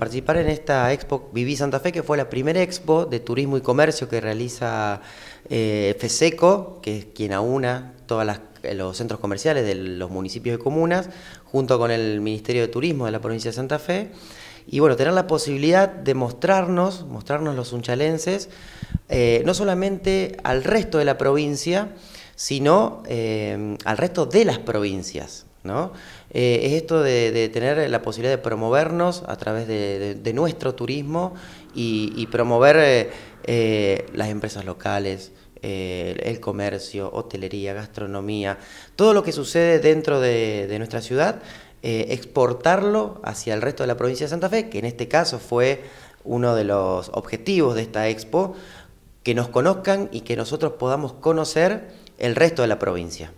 participar en esta expo Viví Santa Fe, que fue la primera expo de turismo y comercio que realiza eh, FESECO, que es quien aúna todos eh, los centros comerciales de los municipios y comunas, junto con el Ministerio de Turismo de la provincia de Santa Fe. Y bueno, tener la posibilidad de mostrarnos, mostrarnos los unchalenses, eh, no solamente al resto de la provincia, sino al resto de las provincias. ¿no? Eh, es esto de, tener la posibilidad de promovernos a través de, nuestro turismo y, promover eh, eh, las empresas locales, el comercio, hotelería, gastronomía, todo lo que sucede dentro de, nuestra ciudad, exportarlo hacia el resto de la provincia de Santa Fe, que en este caso fue uno de los objetivos de esta expo, que nos conozcan y que nosotros podamos conocer el resto de la provincia.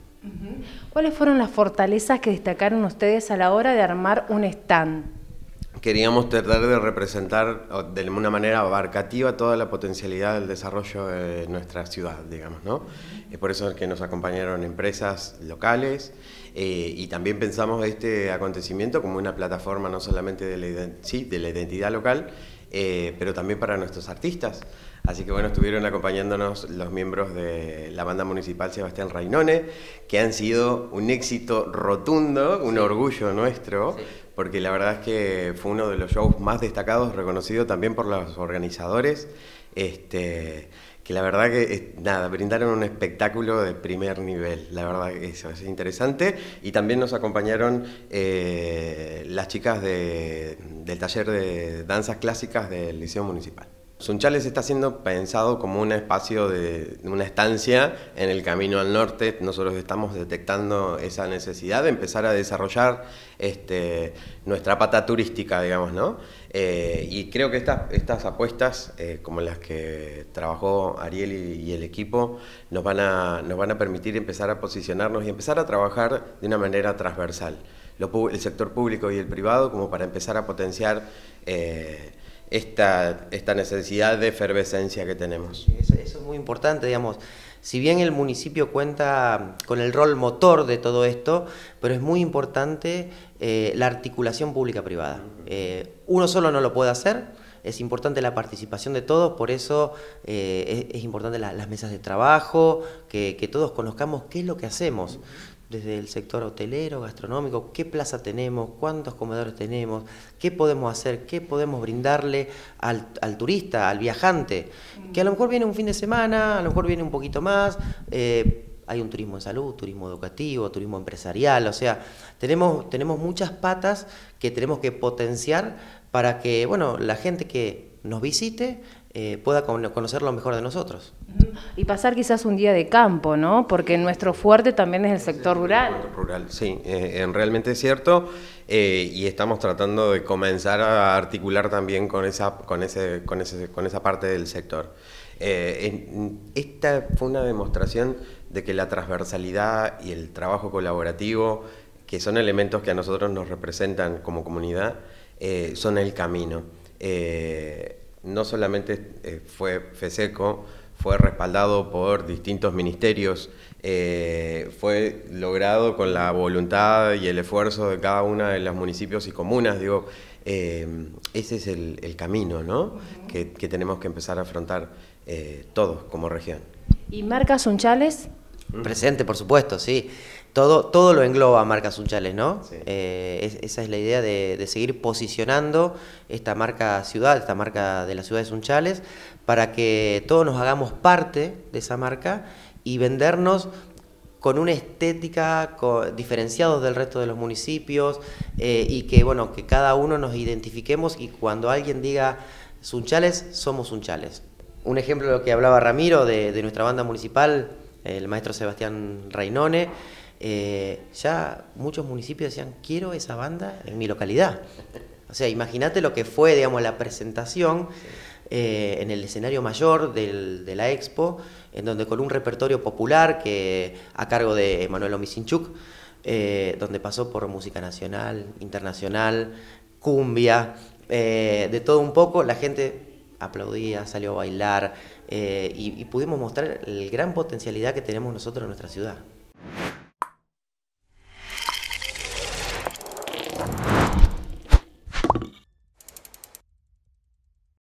¿Cuáles fueron las fortalezas que destacaron ustedes a la hora de armar un stand? Queríamos tratar de representar de una manera abarcativa toda la potencialidad del desarrollo de nuestra ciudad, digamos, ¿no? Es por eso que nos acompañaron empresas locales eh, y también pensamos este acontecimiento como una plataforma no solamente de la identidad local, eh, pero también para nuestros artistas. Así que bueno, estuvieron acompañándonos los miembros de la banda municipal Sebastián Rainone, que han sido un éxito rotundo, un orgullo nuestro, porque la verdad es que fue uno de los shows más destacados, reconocido también por los organizadores. Este, que la verdad que, nada, brindaron un espectáculo de primer nivel, la verdad que eso es interesante. Y también nos acompañaron eh, las chicas de, del taller de danzas clásicas del Liceo Municipal. Sunchales está siendo pensado como un espacio de una estancia en el camino al norte. Nosotros estamos detectando esa necesidad de empezar a desarrollar este, nuestra pata turística, digamos, ¿no? Eh, y creo que estas apuestas, eh, como las que trabajó Ariel y, el equipo, nos van, a, nos van a permitir empezar a posicionarnos y empezar a trabajar de una manera transversal. el sector público y el privado, como para empezar a potenciar. Eh, esta, esta necesidad de efervescencia que tenemos. Eso, es muy importante, digamos. Si bien el municipio cuenta con el rol motor de todo esto, pero es muy importante eh, la articulación pública-privada. Eh, uno solo no lo puede hacer, es importante la participación de todos, por eso eh, es, importante las mesas de trabajo, que, que, todos conozcamos qué es lo que hacemos desde el sector hotelero, gastronómico, qué plaza tenemos, cuántos comedores tenemos, qué podemos hacer, qué podemos brindarle al, turista, al viajante, que a lo mejor viene un fin de semana, a lo mejor viene un poquito más. Eh, hay un turismo en salud, turismo educativo, turismo empresarial, o sea, tenemos, tenemos muchas patas que tenemos que potenciar para que, bueno, la gente que nos visite eh, pueda conocer lo mejor de nosotros. Y pasar quizás un día de campo, ¿no? Porque nuestro fuerte también es el sector rural. El rural, sí, eh, realmente es cierto. Eh, y estamos tratando de comenzar a articular también con esa, con ese, con ese, con esa parte del sector. esta fue una demostración de que la transversalidad y el trabajo colaborativo, que son elementos que a nosotros nos representan como comunidad, son el camino no solamente eh, fue FESECO, fue respaldado por distintos ministerios, eh, fue logrado con la voluntad y el esfuerzo de cada una de los municipios y comunas. Digo, eh, ese es el, camino ¿no? que, tenemos que empezar a afrontar todos como región. ¿Y Marca Sunchales? Presente, por supuesto, sí todo, todo lo engloba marca Sunchales, ¿no? Eh, esa es la idea de, seguir posicionando esta marca ciudad, esta marca de la ciudad de Sunchales, para que todos nos hagamos parte de esa marca y vendernos con una estética diferenciados del resto de los municipios eh, y que, bueno, que cada uno nos identifiquemos y cuando alguien diga Sunchales, somos Sunchales. Un ejemplo de lo que hablaba Ramiro de, de nuestra banda municipal, el maestro Sebastián Reinone, eh, ya muchos municipios decían, quiero esa banda en mi localidad. O sea, imagínate lo que fue, digamos, la presentación eh, en el escenario mayor de la expo, en donde con un repertorio popular que a cargo de Manuel Omisinchuk, eh, donde pasó por música nacional, internacional, cumbia, de todo un poco, la gente aplaudía, salió a bailar y, y pudimos mostrar la gran potencialidad que tenemos nosotros en nuestra ciudad.